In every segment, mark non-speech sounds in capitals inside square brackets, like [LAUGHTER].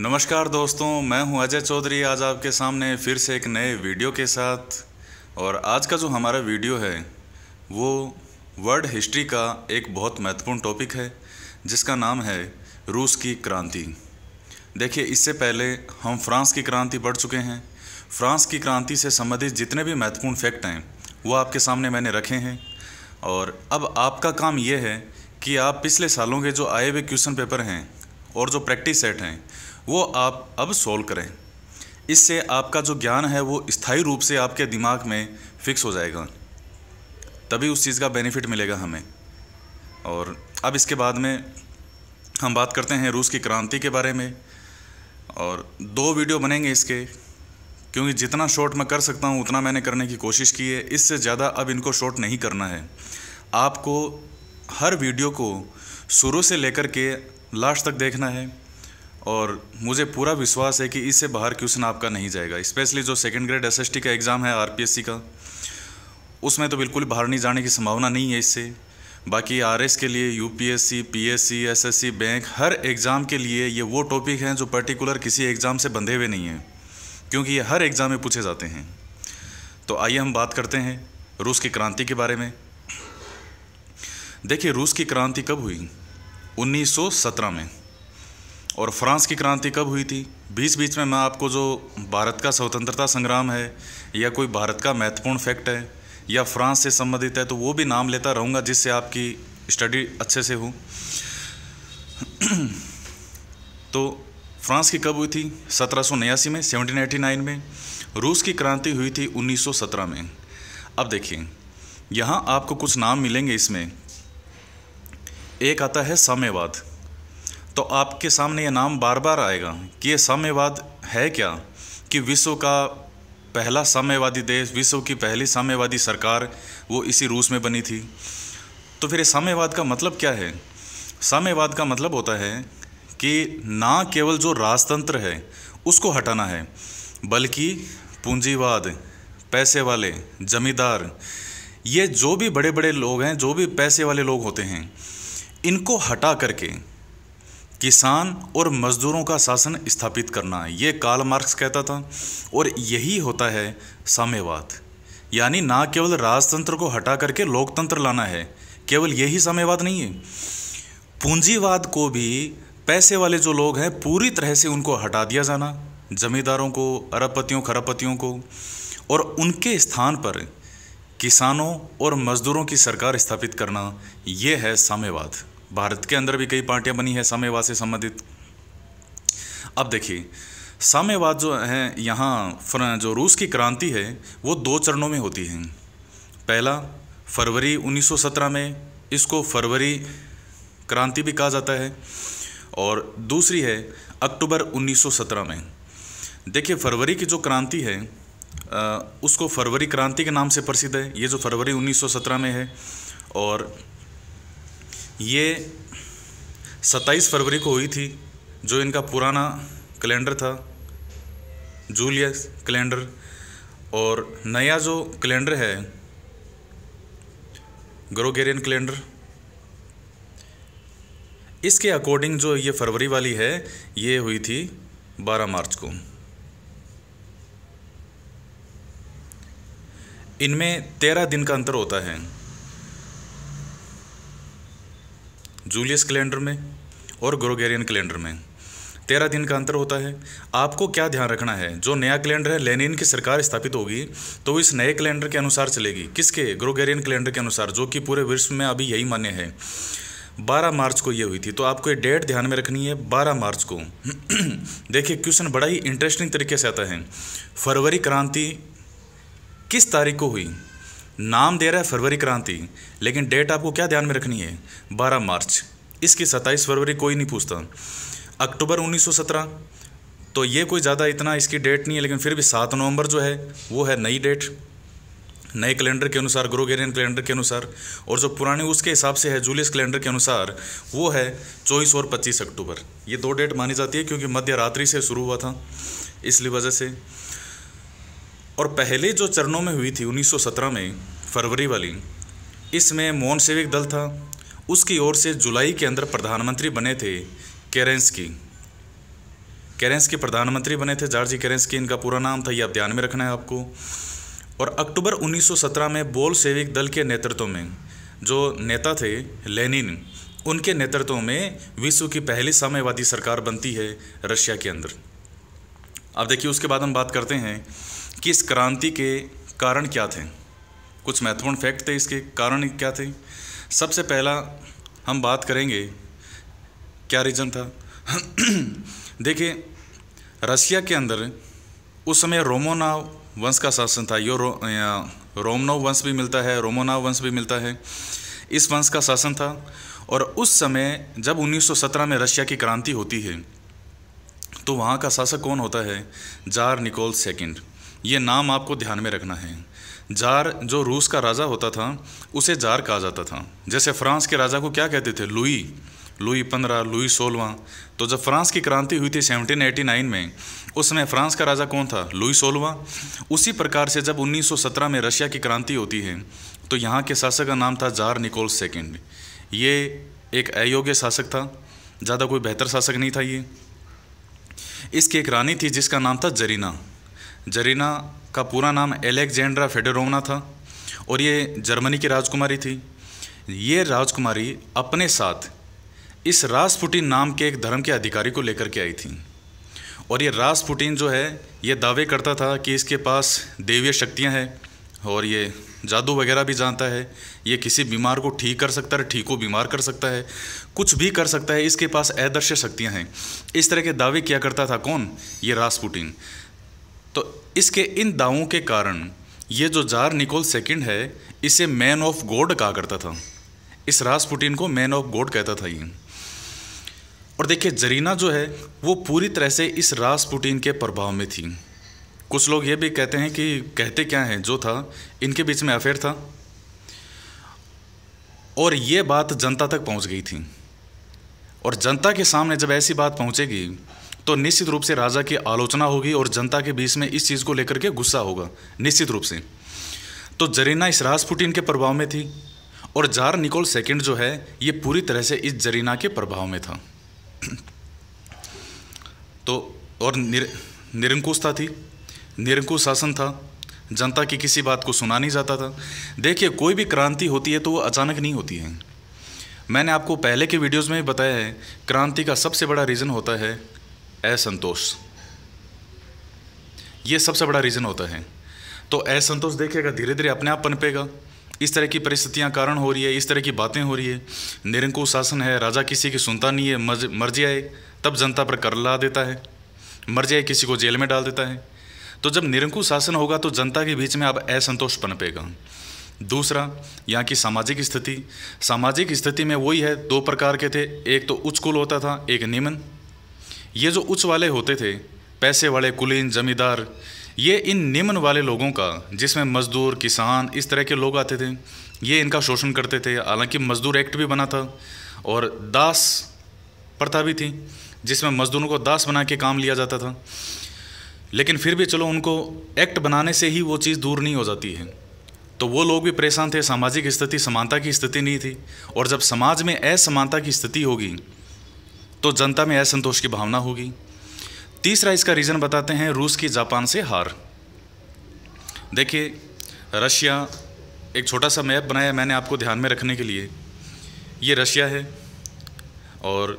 नमस्कार दोस्तों मैं हूं अजय चौधरी आज आपके सामने फिर से एक नए वीडियो के साथ और आज का जो हमारा वीडियो है वो वर्ल्ड हिस्ट्री का एक बहुत महत्वपूर्ण टॉपिक है जिसका नाम है रूस की क्रांति देखिए इससे पहले हम फ्रांस की क्रांति पढ़ चुके हैं फ्रांस की क्रांति से संबंधित जितने भी महत्वपूर्ण फैक्ट हैं वो आपके सामने मैंने रखे हैं और अब आपका काम ये है कि आप पिछले सालों के जो आए हुए क्वेश्चन पेपर हैं और जो प्रैक्टिस सेट हैं वो आप अब सॉल्व करें इससे आपका जो ज्ञान है वो स्थायी रूप से आपके दिमाग में फिक्स हो जाएगा तभी उस चीज़ का बेनिफिट मिलेगा हमें और अब इसके बाद में हम बात करते हैं रूस की क्रांति के बारे में और दो वीडियो बनेंगे इसके क्योंकि जितना शॉर्ट मैं कर सकता हूँ उतना मैंने करने की कोशिश की है इससे ज़्यादा अब इनको शॉर्ट नहीं करना है आपको हर वीडियो को शुरू से लेकर के लास्ट तक देखना है और मुझे पूरा विश्वास है कि इससे बाहर क्वेश्चन आपका नहीं जाएगा स्पेशली जो सेकेंड ग्रेड एस का एग्ज़ाम है आर का उसमें तो बिल्कुल बाहर नहीं जाने की संभावना नहीं है इससे बाकी आर के लिए U P S C bank हर एग्ज़ाम के लिए ये वो टॉपिक हैं जो पर्टिकुलर किसी एग्ज़ाम से बंधे हुए नहीं हैं क्योंकि ये हर एग्ज़ाम में पूछे जाते हैं तो आइए हम बात करते हैं रूस की क्रांति के बारे में देखिए रूस की क्रांति कब हुई 1917 में और फ्रांस की क्रांति कब हुई थी बीच बीच में मैं आपको जो भारत का स्वतंत्रता संग्राम है या कोई भारत का महत्वपूर्ण फैक्ट है या फ्रांस से संबंधित है तो वो भी नाम लेता रहूँगा जिससे आपकी स्टडी अच्छे से हो [CLEARS THROAT] तो फ्रांस की कब हुई थी सत्रह में सेवनटीन में रूस की क्रांति हुई थी 1917 में अब देखिए यहाँ आपको कुछ नाम मिलेंगे इसमें एक आता है साम्यवाद तो आपके सामने ये नाम बार बार आएगा कि ये साम्यवाद है क्या कि विश्व का पहला साम्यवादी देश विश्व की पहली साम्यवादी सरकार वो इसी रूस में बनी थी तो फिर ये साम्यवाद का मतलब क्या है साम्यवाद का मतलब होता है कि ना केवल जो राजतंत्र है उसको हटाना है बल्कि पूंजीवाद पैसे वाले जमींदार ये जो भी बड़े बड़े लोग हैं जो भी पैसे वाले लोग होते हैं इनको हटा करके किसान और मज़दूरों का शासन स्थापित करना ये काल मार्क्स कहता था और यही होता है साम्यवाद यानी ना केवल राजतंत्र को हटा करके लोकतंत्र लाना है केवल यही साम्यवाद नहीं है पूंजीवाद को भी पैसे वाले जो लोग हैं पूरी तरह से उनको हटा दिया जाना जमींदारों को अरबपतियों खरबपतियों को और उनके स्थान पर किसानों और मज़दूरों की सरकार स्थापित करना ये है साम्यवाद भारत के अंदर भी कई पार्टियाँ बनी है साम्यवाद से संबंधित अब देखिए साम्यवाद जो है यहाँ जो रूस की क्रांति है वो दो चरणों में होती है पहला फरवरी 1917 में इसको फरवरी क्रांति भी कहा जाता है और दूसरी है अक्टूबर 1917 में देखिए फरवरी की जो क्रांति है उसको फरवरी क्रांति के नाम से प्रसिद्ध है ये जो फरवरी 1917 में है और ये 27 फरवरी को हुई थी जो इनका पुराना कैलेंडर था जूलियस कैलेंडर और नया जो कैलेंडर है ग्रोगेरियन कैलेंडर इसके अकॉर्डिंग जो ये फरवरी वाली है ये हुई थी 12 मार्च को इनमें तेरह दिन का अंतर होता है जूलियस कैलेंडर में और ग्रोगेरियन कैलेंडर में तेरह दिन का अंतर होता है आपको क्या ध्यान रखना है जो नया कैलेंडर है लेनिन की सरकार स्थापित होगी तो इस नए कैलेंडर के अनुसार चलेगी किसके ग्रोगेरियन कैलेंडर के अनुसार जो कि पूरे विश्व में अभी यही मान्य है 12 मार्च को ये हुई थी तो आपको ये डेट ध्यान में रखनी है 12 मार्च को [CLEARS THROAT] देखिए क्वेश्चन बड़ा ही इंटरेस्टिंग तरीके से आता है फरवरी क्रांति किस तारीख को हुई नाम दे रहा है फरवरी क्रांति लेकिन डेट आपको क्या ध्यान में रखनी है 12 मार्च इसकी सत्ताईस फरवरी कोई नहीं पूछता अक्टूबर 1917 तो ये कोई ज़्यादा इतना इसकी डेट नहीं है लेकिन फिर भी सात नवंबर जो है वो है नई डेट नए कैलेंडर के अनुसार ग्रोगेरियन कैलेंडर के अनुसार और जो पुराने उसके हिसाब से है जूलियस कैलेंडर के अनुसार वो है चौबीस और पच्चीस अक्टूबर ये दो डेट मानी जाती है क्योंकि मध्य रात्रि से शुरू हुआ था इसलिए वजह से और पहले जो चरणों में हुई थी 1917 में फरवरी वाली इसमें मौन सेविक दल था उसकी ओर से जुलाई के अंदर प्रधानमंत्री बने थे केरेंस की केरेंस के प्रधानमंत्री बने थे जॉर्जी केरेंस की इनका पूरा नाम था ये आप ध्यान में रखना है आपको और अक्टूबर 1917 में बोल सेविक दल के नेतृत्व में जो नेता थे लेनिन उनके नेतृत्व में विश्व की पहली साम्यवादी सरकार बनती है रशिया के अंदर अब देखिए उसके बाद हम बात करते हैं कि इस क्रांति के कारण क्या थे कुछ महत्वपूर्ण फैक्ट थे इसके कारण क्या थे सबसे पहला हम बात करेंगे क्या रीज़न था [CLEARS THROAT] देखिए रशिया के अंदर उस समय रोमोनाव वंश का शासन था यो रो, रोमनोव वंश भी मिलता है रोमोनाव वंश भी मिलता है इस वंश का शासन था और उस समय जब 1917 में रशिया की क्रांति होती है तो वहाँ का शासक कौन होता है जार निकोल सेकंड ये नाम आपको ध्यान में रखना है जार जो रूस का राजा होता था उसे जार कहा जाता था जैसे फ्रांस के राजा को क्या कहते थे लुई लुई पंद्रह लुई सोलवा तो जब फ्रांस की क्रांति हुई थी 1789 में उस समय फ्रांस का राजा कौन था लुई सोलवा उसी प्रकार से जब 1917 में रशिया की क्रांति होती है तो यहाँ के शासक का नाम था जार निकोल सेकेंड ये एक अयोग्य शासक था ज़्यादा कोई बेहतर शासक नहीं था ये इसकी एक रानी थी जिसका नाम था जरीना जरीना का पूरा नाम एलेक्जेंड्रा फेडोरोवना था और ये जर्मनी की राजकुमारी थी ये राजकुमारी अपने साथ इस रासपुटिन नाम के एक धर्म के अधिकारी को लेकर के आई थी और ये रासपुटिन जो है ये दावे करता था कि इसके पास देवीय शक्तियाँ हैं और ये जादू वगैरह भी जानता है ये किसी बीमार को ठीक कर सकता है ठीक को बीमार कर सकता है कुछ भी कर सकता है इसके पास अदृश्य शक्तियाँ हैं इस तरह के दावे किया करता था कौन ये रासपुटिन इसके इन दावों के कारण ये जो जार निकोल सेकंड है इसे मैन ऑफ गॉड कहा करता था इस रासपुटीन को मैन ऑफ गॉड कहता था ये और देखिए जरीना जो है वो पूरी तरह से इस रासपुटिन के प्रभाव में थी कुछ लोग ये भी कहते हैं कि कहते क्या हैं जो था इनके बीच में अफेयर था और ये बात जनता तक पहुंच गई थी और जनता के सामने जब ऐसी बात पहुंचेगी तो निश्चित रूप से राजा की आलोचना होगी और जनता के बीच में इस चीज़ को लेकर के गुस्सा होगा निश्चित रूप से तो जरीना इस पुटिन के प्रभाव में थी और जार निकोल सेकंड जो है ये पूरी तरह से इस जरीना के प्रभाव में था तो और निर, निरंकुशता थी निरंकुश शासन था जनता की किसी बात को सुना नहीं जाता था देखिए कोई भी क्रांति होती है तो वो अचानक नहीं होती है मैंने आपको पहले के वीडियोज़ में भी बताया है क्रांति का सबसे बड़ा रीज़न होता है असंतोष ये सबसे बड़ा रीज़न होता है तो असंतोष देखेगा धीरे धीरे अपने आप पनपेगा इस तरह की परिस्थितियां कारण हो रही है इस तरह की बातें हो रही है निरंकुश शासन है राजा किसी की सुनता नहीं है मर्ज मर्जी आए तब जनता पर कर ला देता है मर्जी आए किसी को जेल में डाल देता है तो जब निरंकुश शासन होगा तो जनता के बीच में अब असंतोष पनपेगा दूसरा यहाँ की सामाजिक स्थिति सामाजिक स्थिति में वही है दो प्रकार के थे एक तो उच्च कुल होता था एक निम्न ये जो उच्च वाले होते थे पैसे वाले कुलीन जमींदार ये इन निम्न वाले लोगों का जिसमें मजदूर किसान इस तरह के लोग आते थे ये इनका शोषण करते थे हालांकि मजदूर एक्ट भी बना था और दास प्रथा भी थी जिसमें मजदूरों को दास बना के काम लिया जाता था लेकिन फिर भी चलो उनको एक्ट बनाने से ही वो चीज़ दूर नहीं हो जाती है तो वो लोग भी परेशान थे सामाजिक स्थिति समानता की स्थिति नहीं थी और जब समाज में असमानता की स्थिति होगी तो जनता में असंतोष की भावना होगी तीसरा इसका रीज़न बताते हैं रूस की जापान से हार देखिए रशिया एक छोटा सा मैप बनाया मैंने आपको ध्यान में रखने के लिए ये रशिया है और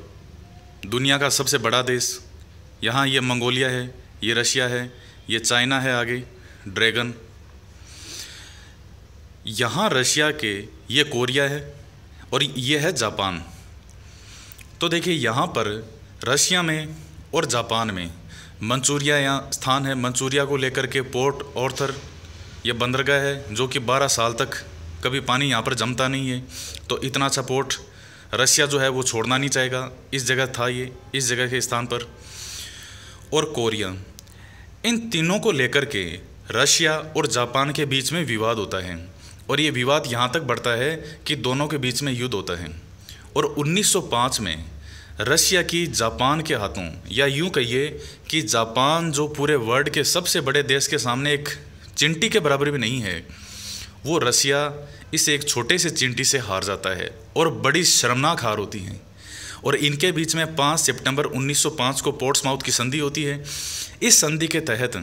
दुनिया का सबसे बड़ा देश यहाँ ये मंगोलिया है ये रशिया है ये चाइना है आगे ड्रैगन यहाँ रशिया के ये कोरिया है और ये है जापान तो देखिए यहाँ पर रशिया में और जापान में मंचूरिया यहाँ स्थान है मंचूरिया को लेकर के पोर्ट ऑर्थर यह बंदरगाह है जो कि 12 साल तक कभी पानी यहाँ पर जमता नहीं है तो इतना अच्छा पोर्ट रशिया जो है वो छोड़ना नहीं चाहेगा इस जगह था ये इस जगह के स्थान पर और कोरिया इन तीनों को लेकर के रशिया और जापान के बीच में विवाद होता है और ये विवाद यहाँ तक बढ़ता है कि दोनों के बीच में युद्ध होता है और 1905 में रशिया की जापान के हाथों या यूं कहिए कि जापान जो पूरे वर्ल्ड के सबसे बड़े देश के सामने एक चिंटी के बराबर भी नहीं है वो रशिया इस एक छोटे से चिंटी से हार जाता है और बड़ी शर्मनाक हार होती है और इनके बीच में 5 सितंबर 1905 को पोर्ट्स माउथ की संधि होती है इस संधि के तहत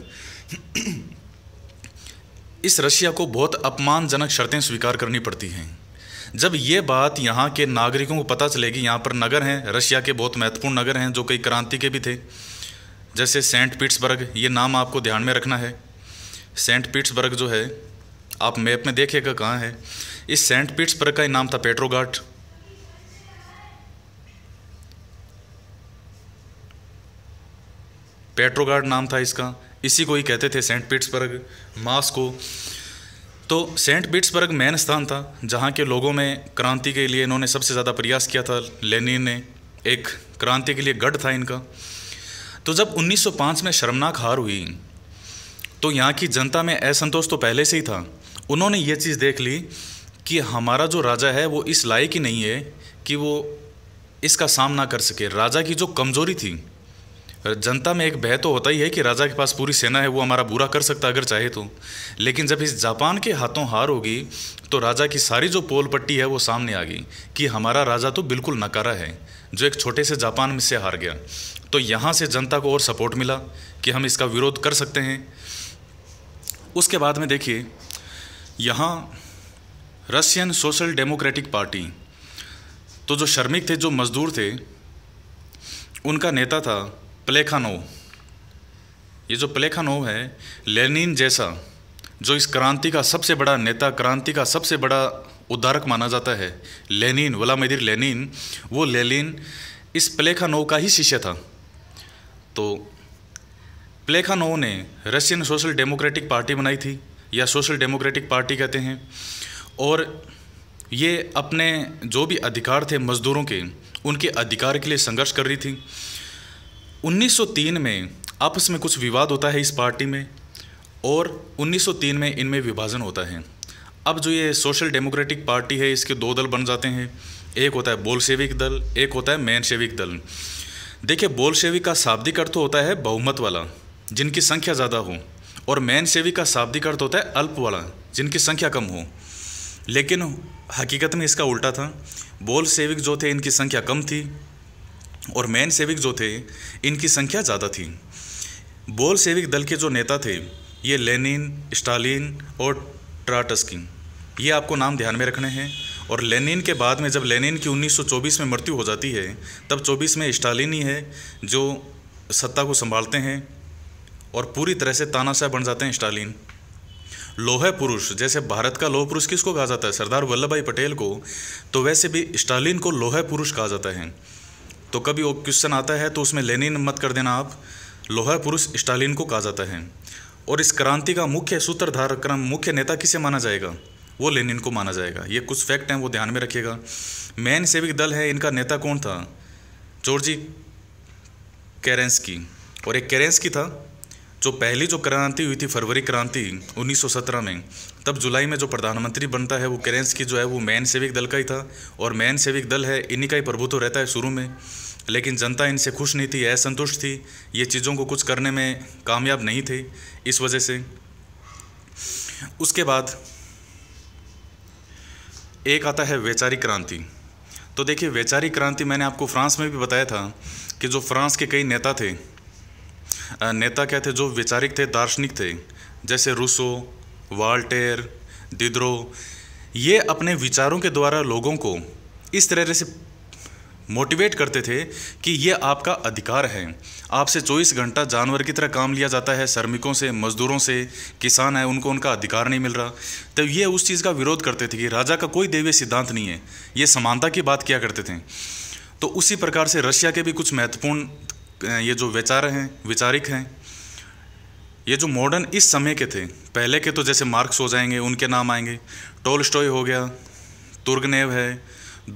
[CLEARS THROAT] इस रशिया को बहुत अपमानजनक शर्तें स्वीकार करनी पड़ती हैं जब ये बात यहाँ के नागरिकों को पता चलेगी यहाँ पर नगर हैं रशिया के बहुत महत्वपूर्ण नगर हैं जो कई क्रांति के भी थे जैसे सेंट पीट्सबर्ग ये नाम आपको ध्यान में रखना है सेंट पीट्सबर्ग जो है आप मैप में देखिएगा कहाँ है इस सेंट पीट्सबर्ग का नाम था पेट्रोगाट पेट्रोगाट नाम था इसका इसी को ही कहते थे सेंट पीट्सबर्ग मास्को तो सेंट पीट्सबर्ग मेन स्थान था जहाँ के लोगों में क्रांति के लिए इन्होंने सबसे ज़्यादा प्रयास किया था लेनिन ने एक क्रांति के लिए गढ़ था इनका तो जब 1905 में शर्मनाक हार हुई तो यहाँ की जनता में असंतोष तो पहले से ही था उन्होंने ये चीज़ देख ली कि हमारा जो राजा है वो इस लायक ही नहीं है कि वो इसका सामना कर सके राजा की जो कमज़ोरी थी जनता में एक भय तो होता ही है कि राजा के पास पूरी सेना है वो हमारा बुरा कर सकता अगर चाहे तो लेकिन जब इस जापान के हाथों हार होगी तो राजा की सारी जो पोल पट्टी है वो सामने आ गई कि हमारा राजा तो बिल्कुल नकारा है जो एक छोटे से जापान में से हार गया तो यहाँ से जनता को और सपोर्ट मिला कि हम इसका विरोध कर सकते हैं उसके बाद में देखिए यहाँ रशियन सोशल डेमोक्रेटिक पार्टी तो जो श्रमिक थे जो मज़दूर थे उनका नेता था प्लेखानोव ये जो प्लेखानोव है लेनिन जैसा जो इस क्रांति का सबसे बड़ा नेता क्रांति का सबसे बड़ा उद्धारक माना जाता है लेनिन मदिर लेनिन वो लेनिन इस प्लेखानोव का ही शिष्य था तो प्लेखानोव ने रशियन सोशल डेमोक्रेटिक पार्टी बनाई थी या सोशल डेमोक्रेटिक पार्टी कहते हैं और ये अपने जो भी अधिकार थे मज़दूरों के उनके अधिकार के लिए संघर्ष कर रही थी 1903 में आपस में कुछ विवाद होता है इस पार्टी में और 1903 में इनमें विभाजन होता है अब जो ये सोशल डेमोक्रेटिक पार्टी है इसके दो दल बन जाते हैं एक होता है बोलशेविक दल एक होता है मैन सेविक दल देखिए बोलशेविक का शाब्दिक अर्थ होता है बहुमत वाला जिनकी संख्या ज़्यादा हो और मैन सेविक का शाब्दिक अर्थ होता है अल्प वाला जिनकी संख्या कम हो लेकिन हकीकत में इसका उल्टा था बोल सेविक जो थे इनकी संख्या कम थी और मैन सेविक जो थे इनकी संख्या ज़्यादा थी बोल सेविक दल के जो नेता थे ये लेनिन स्टालिन और ट्राटस्किन ये आपको नाम ध्यान में रखने हैं और लेनिन के बाद में जब लेनिन की 1924 में मृत्यु हो जाती है तब 24 में स्टालिन ही है जो सत्ता को संभालते हैं और पूरी तरह से तानाशाह बन जाते हैं स्टालिन लोहे पुरुष जैसे भारत का लोह पुरुष किसको कहा जाता है सरदार वल्लभ भाई पटेल को तो वैसे भी स्टालिन को लोहे पुरुष कहा जाता है तो कभी वो क्वेश्चन आता है तो उसमें लेनिन मत कर देना आप लोहा पुरुष स्टालिन को कहा जाता है और इस क्रांति का मुख्य सूत्रधार क्रम मुख्य नेता किसे माना जाएगा वो लेनिन को माना जाएगा ये कुछ फैक्ट हैं वो ध्यान में रखिएगा मैन सेविक दल है इनका नेता कौन था जॉर्जी कैरेंसकी और एक कैरेंसकी था जो पहली जो क्रांति हुई थी फरवरी क्रांति 1917 में तब जुलाई में जो प्रधानमंत्री बनता है वो करेंस की जो है वो मैन सेविक दल का ही था और मैन सेविक दल है इन्हीं का ही प्रभुत्व तो रहता है शुरू में लेकिन जनता इनसे खुश नहीं थी असंतुष्ट थी ये चीज़ों को कुछ करने में कामयाब नहीं थे इस वजह से उसके बाद एक आता है वैचारिक क्रांति तो देखिए वैचारिक क्रांति मैंने आपको फ्रांस में भी बताया था कि जो फ्रांस के कई नेता थे नेता क्या थे जो वैचारिक थे दार्शनिक थे जैसे रूसो वाल्टेर दिद्रो ये अपने विचारों के द्वारा लोगों को इस तरह से मोटिवेट करते थे कि ये आपका अधिकार है आपसे चौबीस घंटा जानवर की तरह काम लिया जाता है श्रमिकों से मजदूरों से किसान है उनको उनका अधिकार नहीं मिल रहा तो ये उस चीज़ का विरोध करते थे कि राजा का कोई देवीय सिद्धांत नहीं है ये समानता की बात किया करते थे तो उसी प्रकार से रशिया के भी कुछ महत्वपूर्ण ये जो विचार हैं विचारिक हैं ये जो मॉडर्न इस समय के थे पहले के तो जैसे मार्क्स हो जाएंगे उनके नाम आएंगे टोल हो गया तुर्गनेव है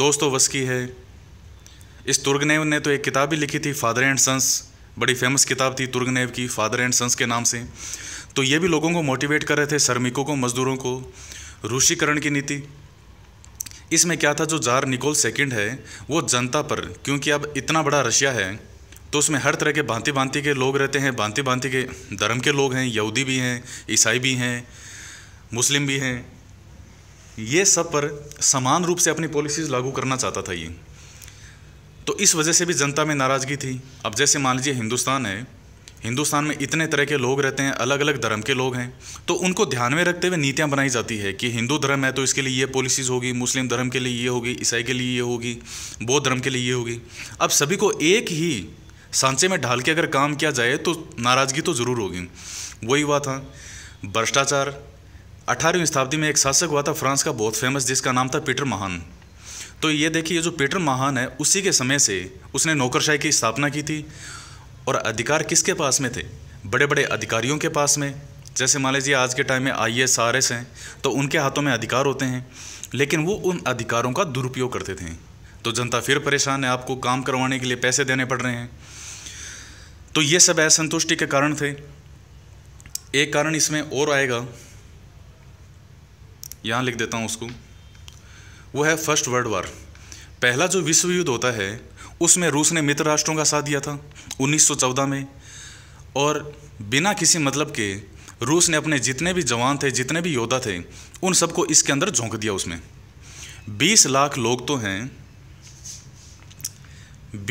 दोस्तों वस्की है इस तुर्गनेव ने तो एक किताब भी लिखी थी फादर एंड सन्स बड़ी फेमस किताब थी तुर्गनेव की फादर एंड सन्स के नाम से तो ये भी लोगों को मोटिवेट कर रहे थे श्रमिकों को मजदूरों को रूसीकरण की नीति इसमें क्या था जो जार निकोल सेकंड है वो जनता पर क्योंकि अब इतना बड़ा रशिया है तो उसमें हर तरह के भांति भांति के लोग रहते हैं भांति भांति के धर्म के लोग हैं यहूदी भी हैं ईसाई भी हैं मुस्लिम भी हैं ये सब पर समान रूप से अपनी पॉलिसीज़ लागू करना चाहता था ये तो इस वजह से भी जनता में नाराज़गी थी अब जैसे मान लीजिए हिंदुस्तान है हिंदुस्तान में इतने तरह के लोग रहते हैं अलग अलग धर्म के लोग हैं तो उनको ध्यान में रखते हुए नीतियाँ बनाई जाती है कि हिंदू धर्म है तो इसके लिए ये पॉलिसीज़ होगी मुस्लिम धर्म के लिए ये होगी ईसाई के लिए ये होगी बौद्ध धर्म के लिए ये होगी अब सभी को एक ही सांचे में ढाल के अगर काम किया जाए तो नाराज़गी तो ज़रूर होगी वही हुआ था भ्रष्टाचार अठारहवीं शताब्दी में एक शासक हुआ था फ्रांस का बहुत फेमस जिसका नाम था पीटर महान तो ये देखिए जो पीटर महान है उसी के समय से उसने नौकरशाही की स्थापना की थी और अधिकार किसके पास में थे बड़े बड़े अधिकारियों के पास में जैसे मान लीजिए आज के टाइम में आई एस आर एस हैं तो उनके हाथों में अधिकार होते हैं लेकिन वो उन अधिकारों का दुरुपयोग करते थे तो जनता फिर परेशान है आपको काम करवाने के लिए पैसे देने पड़ रहे हैं तो ये सब असंतुष्टि के कारण थे एक कारण इसमें और आएगा यहां लिख देता हूँ उसको वो है फर्स्ट वर्ल्ड वॉर पहला जो विश्व युद्ध होता है उसमें रूस ने मित्र राष्ट्रों का साथ दिया था 1914 में और बिना किसी मतलब के रूस ने अपने जितने भी जवान थे जितने भी योद्धा थे उन सबको इसके अंदर झोंक दिया उसमें 20 लाख लोग तो हैं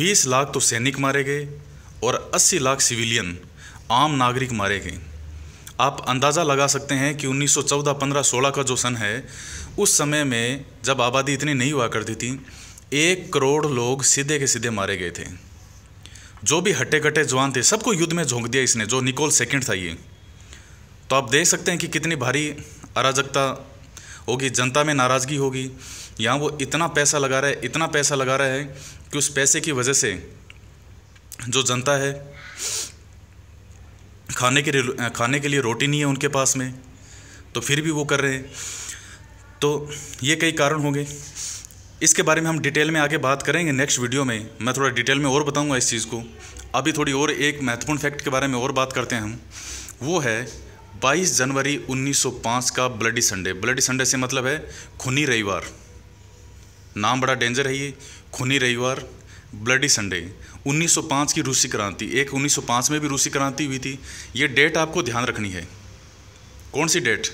20 लाख तो सैनिक मारे गए और 80 लाख सिविलियन आम नागरिक मारे गए आप अंदाज़ा लगा सकते हैं कि 1914 15 16 का जो सन है उस समय में जब आबादी इतनी नहीं हुआ करती थी एक करोड़ लोग सीधे के सीधे मारे गए थे जो भी हटे कट्टे जवान थे सबको युद्ध में झोंक दिया इसने जो निकोल सेकेंड था ये तो आप देख सकते हैं कि कितनी भारी अराजकता होगी जनता में नाराज़गी होगी यहाँ वो इतना पैसा लगा रहा है इतना पैसा लगा रहा है कि उस पैसे की वजह से जो जनता है खाने के लिए खाने के लिए रोटी नहीं है उनके पास में तो फिर भी वो कर रहे हैं तो ये कई कारण होंगे इसके बारे में हम डिटेल में आगे बात करेंगे नेक्स्ट वीडियो में मैं थोड़ा डिटेल में और बताऊंगा इस चीज़ को अभी थोड़ी और एक महत्वपूर्ण फैक्ट के बारे में और बात करते हैं हम वो है 22 जनवरी 1905 का ब्लडी संडे ब्लडी संडे से मतलब है खूनी रविवार नाम बड़ा डेंजर है ये खूनी रविवार ब्लडी संडे 1905 की रूसी क्रांति एक 1905 में भी रूसी क्रांति हुई थी ये डेट आपको ध्यान रखनी है कौन सी डेट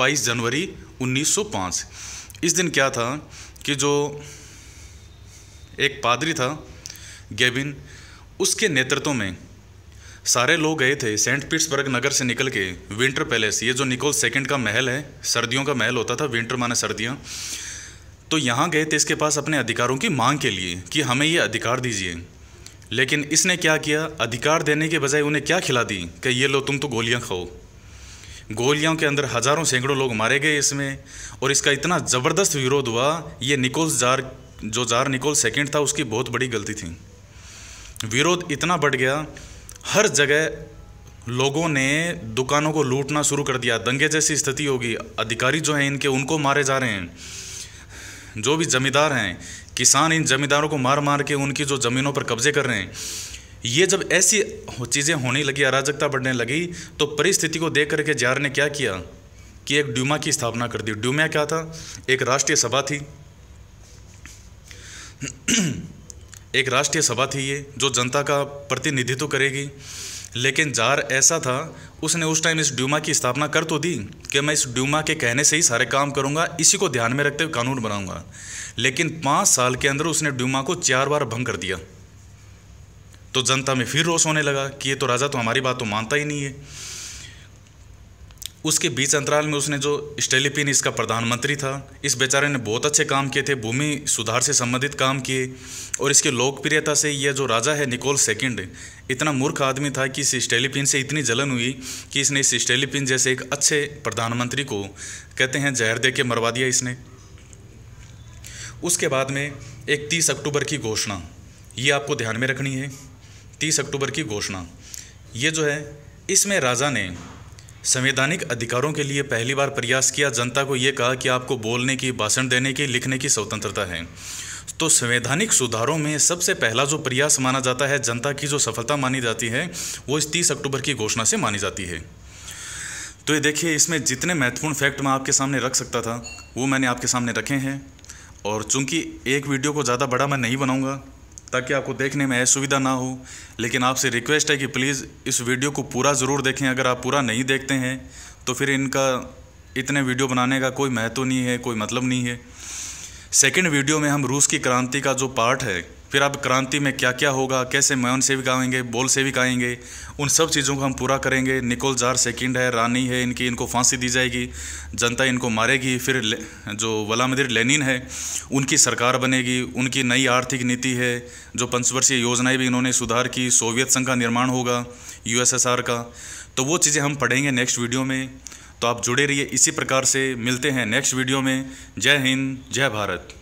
22 जनवरी 1905 इस दिन क्या था कि जो एक पादरी था गेबिन उसके नेतृत्व में सारे लोग गए थे सेंट पीट्सबर्ग नगर से निकल के विंटर पैलेस ये जो निकोल सेकंड का महल है सर्दियों का महल होता था विंटर माने सर्दियाँ तो यहाँ गए थे इसके पास अपने अधिकारों की मांग के लिए कि हमें ये अधिकार दीजिए लेकिन इसने क्या किया अधिकार देने के बजाय उन्हें क्या खिला दी कि ये लो तुम तो गोलियाँ खाओ गोलियों के अंदर हज़ारों सैकड़ों लोग मारे गए इसमें और इसका इतना ज़बरदस्त विरोध हुआ ये निकोल्स जार जो जार निकोल सेकेंड था उसकी बहुत बड़ी गलती थी विरोध इतना बढ़ गया हर जगह लोगों ने दुकानों को लूटना शुरू कर दिया दंगे जैसी स्थिति होगी अधिकारी जो हैं इनके उनको मारे जा रहे हैं जो भी ज़मींदार हैं किसान इन ज़मींदारों को मार मार के उनकी जो ज़मीनों पर कब्जे कर रहे हैं ये जब ऐसी चीज़ें होने लगी अराजकता बढ़ने लगी तो परिस्थिति को देख करके जार ने क्या किया कि एक ड्यूमा की स्थापना कर दी ड्यूमा क्या था एक राष्ट्रीय सभा थी [CLEARS THROAT] एक राष्ट्रीय सभा थी ये जो जनता का प्रतिनिधित्व करेगी लेकिन जार ऐसा था उसने उस टाइम इस ड्यूमा की स्थापना कर तो दी कि मैं इस ड्यूमा के कहने से ही सारे काम करूंगा इसी को ध्यान में रखते हुए कानून बनाऊंगा लेकिन पाँच साल के अंदर उसने ड्यूमा को चार बार भंग कर दिया तो जनता में फिर रोष होने लगा कि ये तो राजा तो हमारी बात तो मानता ही नहीं है उसके बीच अंतराल में उसने जो स्टेलिपिन इसका प्रधानमंत्री था इस बेचारे ने बहुत अच्छे काम किए थे भूमि सुधार से संबंधित काम किए और इसके लोकप्रियता से यह जो राजा है निकोल सेकंड इतना मूर्ख आदमी था कि इस स्टेलिपिन से इतनी जलन हुई कि इसने इस स्टेलिपिन जैसे एक अच्छे प्रधानमंत्री को कहते हैं जहर दे के मरवा दिया इसने उसके बाद में एक तीस अक्टूबर की घोषणा ये आपको ध्यान में रखनी है तीस अक्टूबर की घोषणा ये जो है इसमें राजा ने संवैधानिक अधिकारों के लिए पहली बार प्रयास किया जनता को ये कहा कि आपको बोलने की भाषण देने की लिखने की स्वतंत्रता है तो संवैधानिक सुधारों में सबसे पहला जो प्रयास माना जाता है जनता की जो सफलता मानी जाती है वो इस तीस अक्टूबर की घोषणा से मानी जाती है तो ये देखिए इसमें जितने महत्वपूर्ण फैक्ट मैं आपके सामने रख सकता था वो मैंने आपके सामने रखे हैं और चूंकि एक वीडियो को ज़्यादा बड़ा मैं नहीं बनाऊँगा ताकि आपको देखने में असुविधा ना हो लेकिन आपसे रिक्वेस्ट है कि प्लीज़ इस वीडियो को पूरा ज़रूर देखें अगर आप पूरा नहीं देखते हैं तो फिर इनका इतने वीडियो बनाने का कोई महत्व नहीं है कोई मतलब नहीं है सेकेंड वीडियो में हम रूस की क्रांति का जो पार्ट है फिर अब क्रांति में क्या क्या होगा कैसे मयन सेविक आएंगे बोल सेविक आएंगे उन सब चीज़ों को हम पूरा करेंगे निकोल जार सेकंड है रानी है इनकी इनको फांसी दी जाएगी जनता इनको मारेगी फिर जो वलामदिर लेनिन है उनकी सरकार बनेगी उनकी नई आर्थिक नीति है जो पंचवर्षीय योजनाएँ भी इन्होंने सुधार की सोवियत संघ का निर्माण होगा यू का तो वो चीज़ें हम पढ़ेंगे नेक्स्ट वीडियो में तो आप जुड़े रहिए इसी प्रकार से मिलते हैं नेक्स्ट वीडियो में जय हिंद जय भारत